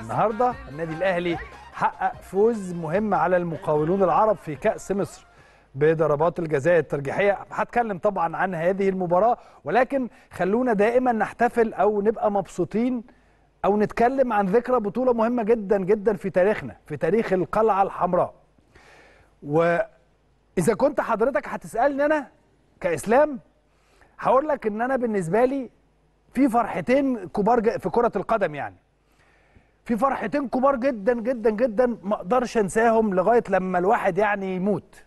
النهارده النادي الاهلي حقق فوز مهم على المقاولون العرب في كاس مصر بضربات الجزاء الترجيحيه هتكلم طبعا عن هذه المباراه ولكن خلونا دائما نحتفل او نبقى مبسوطين او نتكلم عن ذكرى بطوله مهمه جدا جدا في تاريخنا في تاريخ القلعه الحمراء واذا كنت حضرتك هتسالني انا كاسلام هقول لك ان انا بالنسبه لي في فرحتين كبار في كره القدم يعني في فرحتين كبار جدا جدا جدا ما اقدرش انساهم لغايه لما الواحد يعني يموت.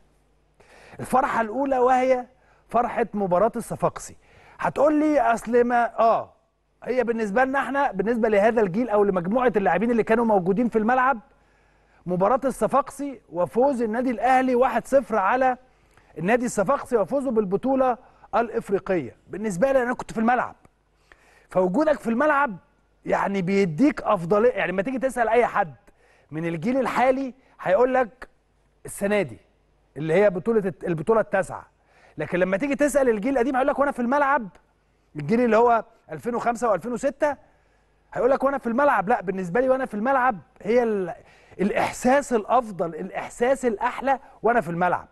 الفرحه الاولى وهي فرحه مباراه الصفاقسي. هتقول لي اصل ما اه هي بالنسبه لنا احنا بالنسبه لهذا الجيل او لمجموعه اللاعبين اللي كانوا موجودين في الملعب مباراه الصفاقسي وفوز النادي الاهلي 1-0 على النادي الصفاقسي وفوزه بالبطوله الافريقيه. بالنسبه لي انا كنت في الملعب. فوجودك في الملعب يعني بيديك افضليه يعني لما تيجي تسال اي حد من الجيل الحالي هيقول لك السنه دي اللي هي بطوله البطوله التاسعه لكن لما تيجي تسال الجيل القديم هيقول لك وانا في الملعب الجيل اللي هو 2005 و2006 هيقول لك وانا في الملعب لا بالنسبه لي وانا في الملعب هي الاحساس الافضل الاحساس الاحلى وانا في الملعب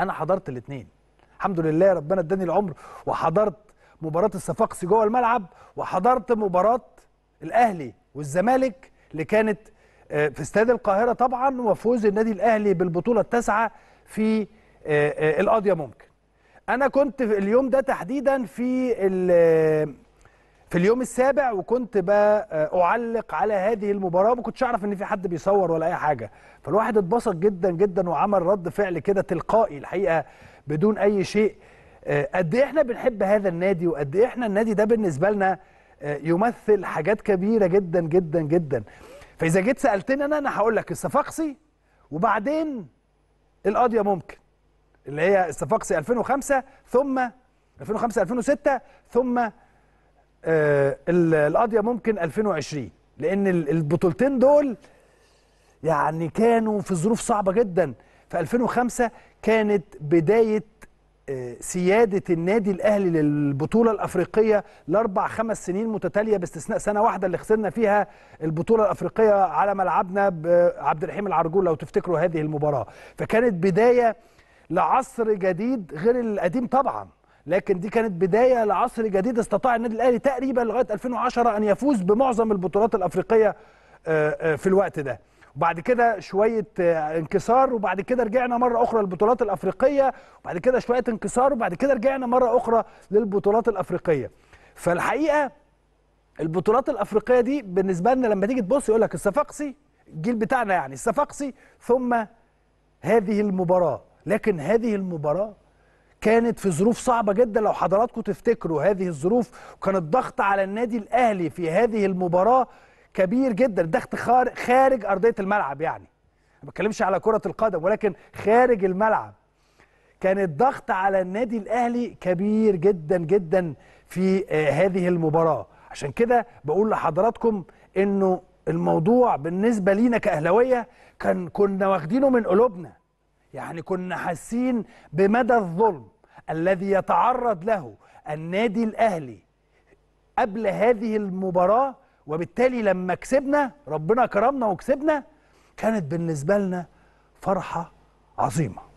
انا حضرت الاثنين الحمد لله ربنا اداني العمر وحضرت مباراه الصفاقسي جوه الملعب وحضرت مباراه الاهلي والزمالك اللي كانت آه، في استاد القاهره طبعا وفوز النادي الاهلي بالبطوله التاسعه في آه، آه، القاضيه ممكن انا كنت في اليوم ده تحديدا في في اليوم السابع وكنت بعلق على هذه المباراه وما كنتش اعرف ان في حد بيصور ولا اي حاجه فالواحد اتبسط جدا جدا وعمل رد فعل كده تلقائي الحقيقه بدون اي شيء آه، قد ايه احنا بنحب هذا النادي وقد ايه احنا النادي ده بالنسبه لنا آه، يمثل حاجات كبيره جدا جدا جدا فاذا جيت سالتني انا انا هقول لك الصفاقسي وبعدين القاضيه ممكن اللي هي الصفاقسي 2005 ثم 2005 2006 ثم آه، القاضيه ممكن 2020 لان البطولتين دول يعني كانوا في ظروف صعبه جدا في 2005 كانت بدايه سيادة النادي الأهلي للبطولة الأفريقية لأربع خمس سنين متتالية باستثناء سنة واحدة اللي خسرنا فيها البطولة الأفريقية على ملعبنا بعبد الرحيم العرجول لو تفتكروا هذه المباراة فكانت بداية لعصر جديد غير القديم طبعا لكن دي كانت بداية لعصر جديد استطاع النادي الأهلي تقريبا لغاية 2010 أن يفوز بمعظم البطولات الأفريقية آه، آه، في الوقت ده وبعد كده شويه آه، انكسار وبعد كده رجعنا مره اخرى للبطولات الافريقيه وبعد كده شويه انكسار وبعد كده رجعنا مره اخرى للبطولات الافريقيه فالحقيقه البطولات الافريقيه دي بالنسبه لنا لما تيجي تبص يقول لك الصفاقسي الجيل بتاعنا يعني الصفاقسي ثم هذه المباراه لكن هذه المباراه كانت في ظروف صعبة جدا لو حضراتكم تفتكروا هذه الظروف وكان الضغط على النادي الأهلي في هذه المباراة كبير جدا الضغط خارج ارضيه الملعب يعني ما بتكلمش على كره القدم ولكن خارج الملعب كان الضغط على النادي الاهلي كبير جدا جدا في آه، هذه المباراه عشان كده بقول لحضراتكم انه الموضوع بالنسبه لينا كاهلاويه كان كنا واخدينه من قلوبنا يعني كنا حاسين بمدى الظلم الذي يتعرض له النادي الاهلي قبل هذه المباراه وبالتالي لما كسبنا ربنا كرمنا وكسبنا كانت بالنسبه لنا فرحه عظيمه